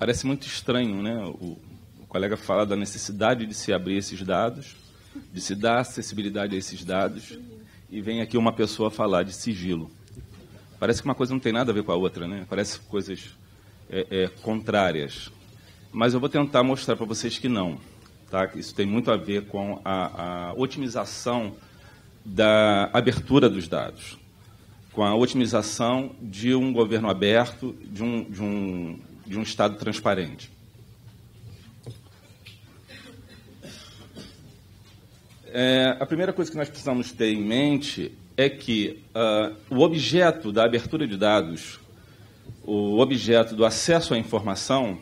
Parece muito estranho, né? O, o colega fala da necessidade de se abrir esses dados, de se dar acessibilidade a esses dados, e vem aqui uma pessoa falar de sigilo. Parece que uma coisa não tem nada a ver com a outra, né? Parece coisas é, é, contrárias. Mas eu vou tentar mostrar para vocês que não. Tá? Isso tem muito a ver com a, a otimização da abertura dos dados, com a otimização de um governo aberto, de um, de um de um Estado transparente. É, a primeira coisa que nós precisamos ter em mente é que uh, o objeto da abertura de dados, o objeto do acesso à informação,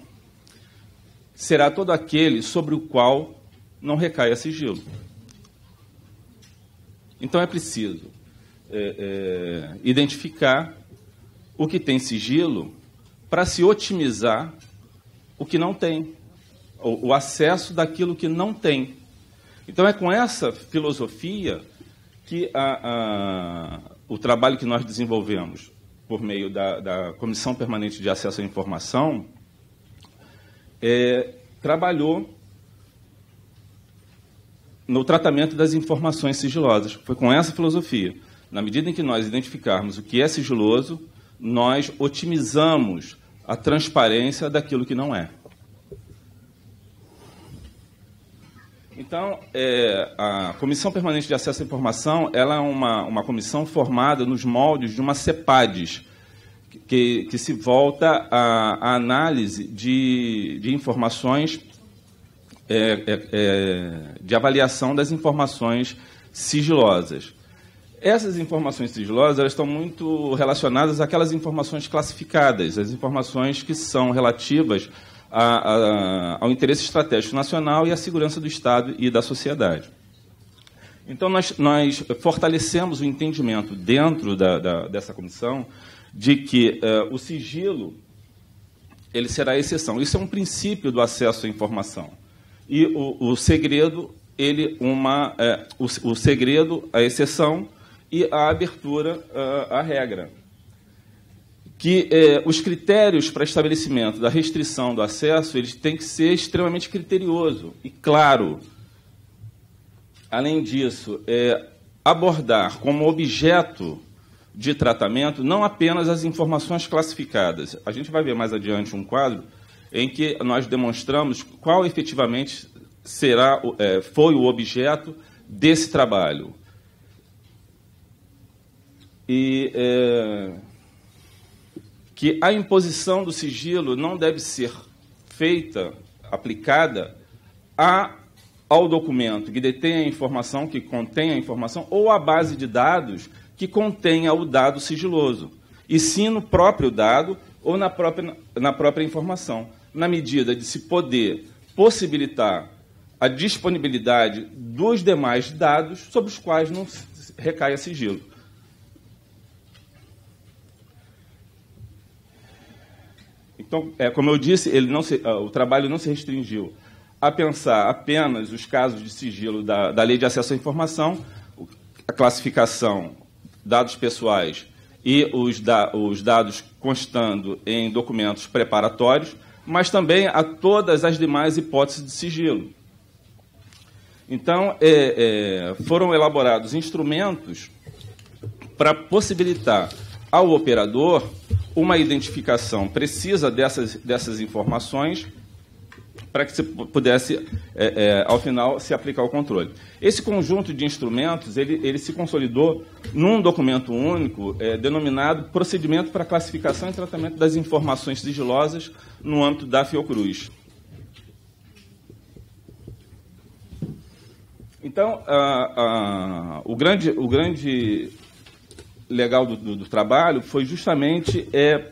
será todo aquele sobre o qual não recaia sigilo. Então é preciso é, é, identificar o que tem sigilo para se otimizar o que não tem, o, o acesso daquilo que não tem. Então é com essa filosofia que a, a, o trabalho que nós desenvolvemos por meio da, da Comissão Permanente de Acesso à Informação é, trabalhou no tratamento das informações sigilosas. Foi com essa filosofia. Na medida em que nós identificarmos o que é sigiloso, nós otimizamos a transparência daquilo que não é. Então, é, a Comissão Permanente de Acesso à Informação ela é uma, uma comissão formada nos moldes de uma CEPADES, que, que se volta à, à análise de, de informações, é, é, é de avaliação das informações sigilosas. Essas informações sigilosas elas estão muito relacionadas àquelas informações classificadas, as informações que são relativas a, a, ao interesse estratégico nacional e à segurança do Estado e da sociedade. Então, nós, nós fortalecemos o entendimento dentro da, da, dessa comissão de que eh, o sigilo ele será a exceção. Isso é um princípio do acesso à informação. E o, o segredo, ele uma, eh, o, o segredo, a exceção, e a abertura à regra. Que eh, os critérios para estabelecimento da restrição do acesso eles têm que ser extremamente criterioso e claro. Além disso, é, abordar como objeto de tratamento não apenas as informações classificadas. A gente vai ver mais adiante um quadro em que nós demonstramos qual efetivamente será, é, foi o objeto desse trabalho e é, que a imposição do sigilo não deve ser feita, aplicada a, ao documento que detém a informação, que contém a informação, ou à base de dados que contenha o dado sigiloso, e sim no próprio dado ou na própria, na própria informação, na medida de se poder possibilitar a disponibilidade dos demais dados sobre os quais não recaia sigilo. Então, é, como eu disse, ele não se, ah, o trabalho não se restringiu a pensar apenas os casos de sigilo da, da lei de acesso à informação, a classificação, dados pessoais e os, da, os dados constando em documentos preparatórios, mas também a todas as demais hipóteses de sigilo. Então, é, é, foram elaborados instrumentos para possibilitar ao operador uma identificação precisa dessas, dessas informações para que se pudesse, é, é, ao final, se aplicar o controle. Esse conjunto de instrumentos, ele, ele se consolidou num documento único é, denominado Procedimento para Classificação e Tratamento das Informações Sigilosas no âmbito da Fiocruz. Então, a, a, o grande, o grande legal do, do, do trabalho foi justamente é,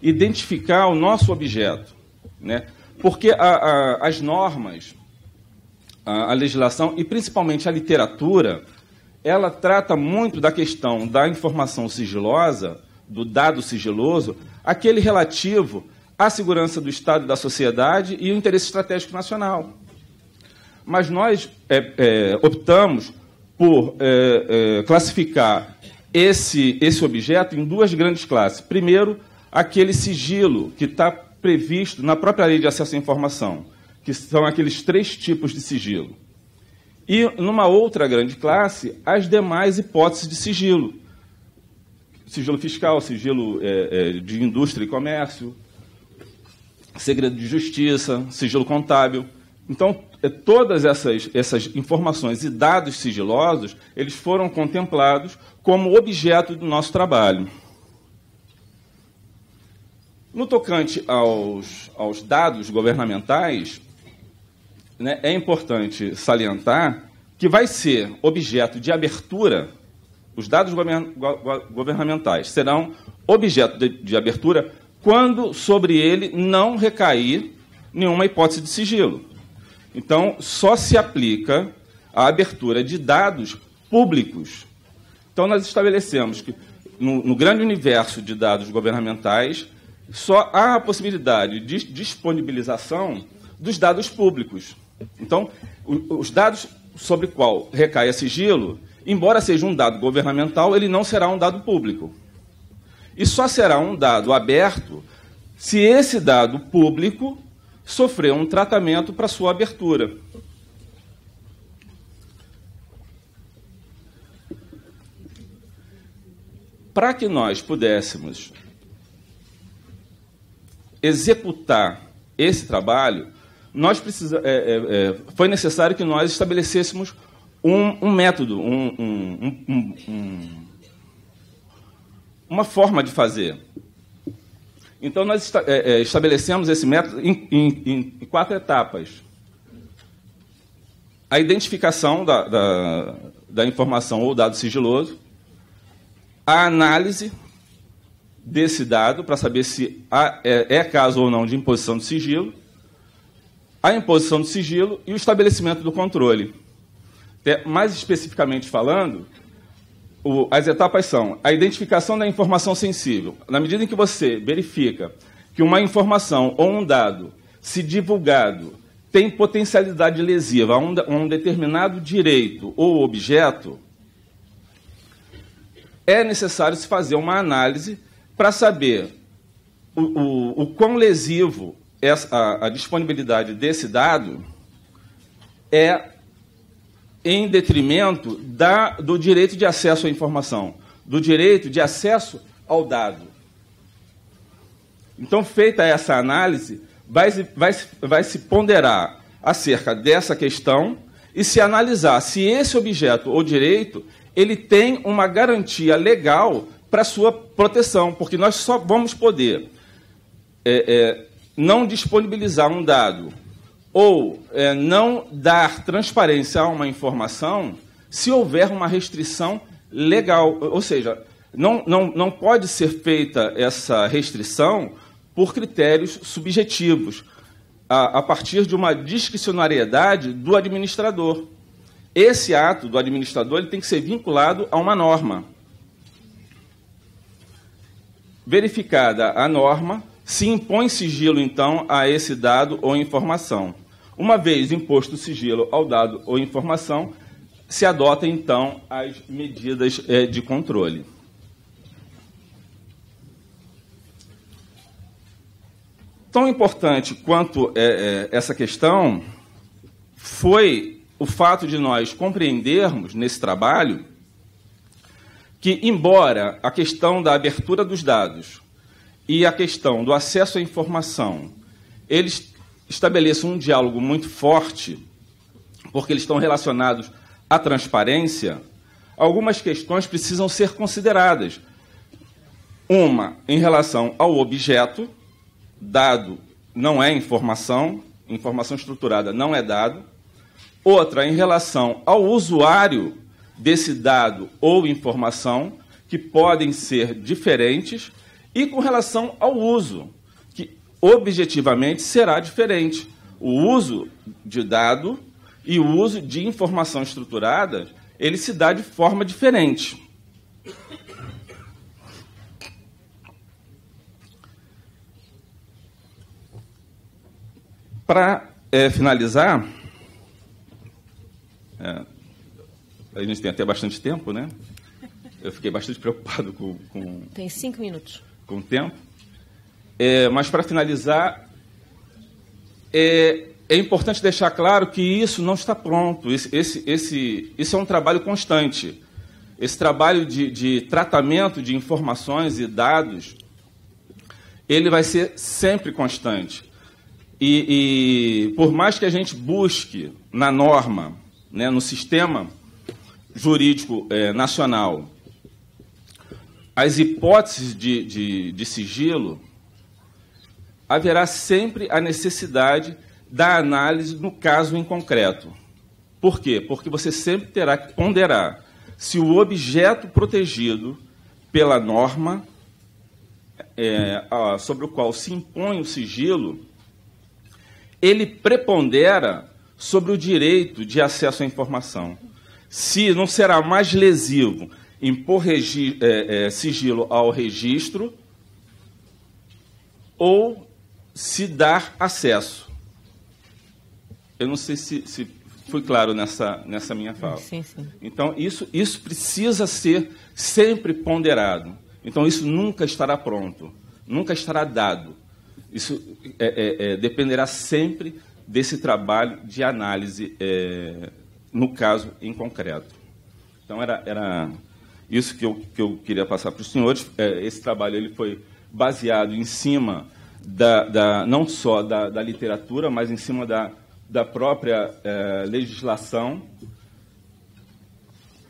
identificar o nosso objeto. Né? Porque a, a, as normas, a, a, legislação e principalmente a literatura, ela trata muito da questão da informação sigilosa, do dado sigiloso, aquele relativo à segurança do Estado e da sociedade e o interesse estratégico nacional. Mas nós é, é, optamos por é, é classificar esse, esse objeto em duas grandes classes. Primeiro, aquele sigilo que está previsto na própria lei de acesso à informação, que são aqueles três tipos de sigilo. E, numa outra grande classe, as demais hipóteses de sigilo. Sigilo fiscal, sigilo é, é, de indústria e comércio, segredo de justiça, sigilo contábil. Então, é, todas essas, essas informações e dados sigilosos, eles foram contemplados como objeto do nosso trabalho. No tocante aos, aos dados governamentais, né, é importante salientar que vai ser objeto de abertura, os dados govern, go, governamentais serão objeto de, de abertura quando sobre ele não recair nenhuma hipótese de sigilo. Então, só se aplica a abertura de dados públicos. Então, nós estabelecemos que, no, no grande universo de dados governamentais, só há a possibilidade de disponibilização dos dados públicos. Então, os dados sobre qual recai a sigilo, embora seja um dado governamental, ele não será um dado público. E só será um dado aberto se esse dado público sofreu um tratamento para sua abertura. Para que nós pudéssemos executar esse trabalho, nós precisa, é, é, é, foi necessário que nós estabelecêssemos um, um método, um, um, uma forma de fazer. Então, nós esta é, é, estabelecemos esse método em, em, em, quatro etapas. A identificação da, da, da informação ou dado sigiloso, a análise desse dado para saber se há, é, é caso ou não de imposição de sigilo, a imposição de sigilo e o estabelecimento do controle. Mais especificamente falando, o, as etapas são a identificação da informação sensível. Na medida em que você verifica que uma informação ou um dado, se divulgado, tem potencialidade lesiva a um, a um determinado direito ou objeto, é necessário se fazer uma análise para saber o, o, o, quão lesivo a, a disponibilidade desse dado é em detrimento da, do direito de acesso à informação, do direito de acesso ao dado. Então, feita essa análise, vai, vai, vai se ponderar acerca dessa questão e se analisar se esse objeto ou direito ele tem uma garantia legal para sua proteção, porque nós só vamos poder é, é, não disponibilizar um dado ou é, não dar transparência a uma informação se houver uma restrição legal. Ou seja, não, não, não pode ser feita essa restrição por critérios subjetivos, a, a partir de uma discricionariedade do administrador. Esse ato do administrador ele tem que ser vinculado a uma norma. Verificada a norma, se impõe sigilo, então, a esse dado ou informação. Uma vez imposto o sigilo ao dado ou informação, se adotam então as medidas é, de controle. Tão importante quanto é, é, essa questão foi o fato de nós compreendermos nesse trabalho que, embora a questão da abertura dos dados e a questão do acesso à informação eles estabeleça um diálogo muito forte, porque eles estão relacionados à transparência, algumas questões precisam ser consideradas. Uma em relação ao objeto, dado não é informação, informação estruturada não é dado. Outra em relação ao usuário desse dado ou informação, que podem ser diferentes, e com relação ao uso objetivamente será diferente. O uso de dado e o uso de informação estruturada, ele se dá de forma diferente. Para é, finalizar, é, a gente tem até bastante tempo, né? Eu fiquei bastante preocupado com. com tem cinco minutos. Com o tempo. É, mas para finalizar, é, é, importante deixar claro que isso não está pronto. Esse, esse, esse, isso é um trabalho constante. Esse trabalho de, de tratamento de informações e dados, ele vai ser sempre constante. E, e, por mais que a gente busque na norma, né, no sistema jurídico é, nacional, as hipóteses de, de, de sigilo, haverá sempre a necessidade da análise no caso em concreto. Por quê? Porque você sempre terá que ponderar se o objeto protegido pela norma é, sobre o qual se impõe o sigilo, ele prepondera sobre o direito de acesso à informação. Se não será mais lesivo impor é, é, sigilo ao registro ou se dar acesso. Eu não sei se, se foi claro nessa, nessa minha fala. Sim, sim. Então, isso, isso precisa ser sempre ponderado. Então, isso nunca estará pronto, nunca estará dado. Isso é, é, é, dependerá sempre desse trabalho de análise, é, no caso em concreto. Então, era, era isso que eu, que eu queria passar para os senhores. É, esse trabalho ele foi baseado em cima da, da, não só da, da, literatura, mas em cima da, da própria eh, legislação,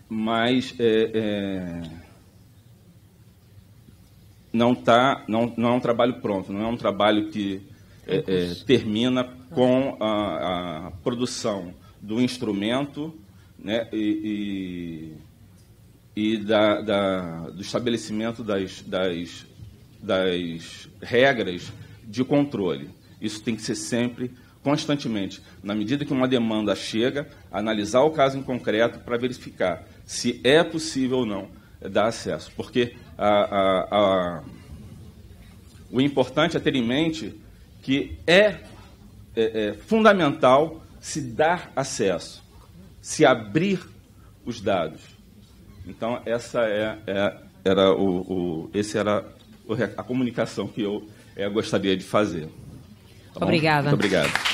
mas eh, eh, não, tá, não, não é um trabalho pronto, não é um trabalho que termina tá. com a, a, produção do instrumento né, e, e, e da, da, do estabelecimento das, das das regras de controle. Isso tem que ser sempre, constantemente, na medida que uma demanda chega, analisar o caso em concreto para verificar se é possível ou não dar acesso. Porque a, a, a, o importante é ter em mente que é, é, é fundamental se dar acesso, se abrir os dados. Então, essa é, é era o, o, esse era a comunicação que eu, eu eh, gostaria de fazer. Tá Obrigada. Muito obrigado.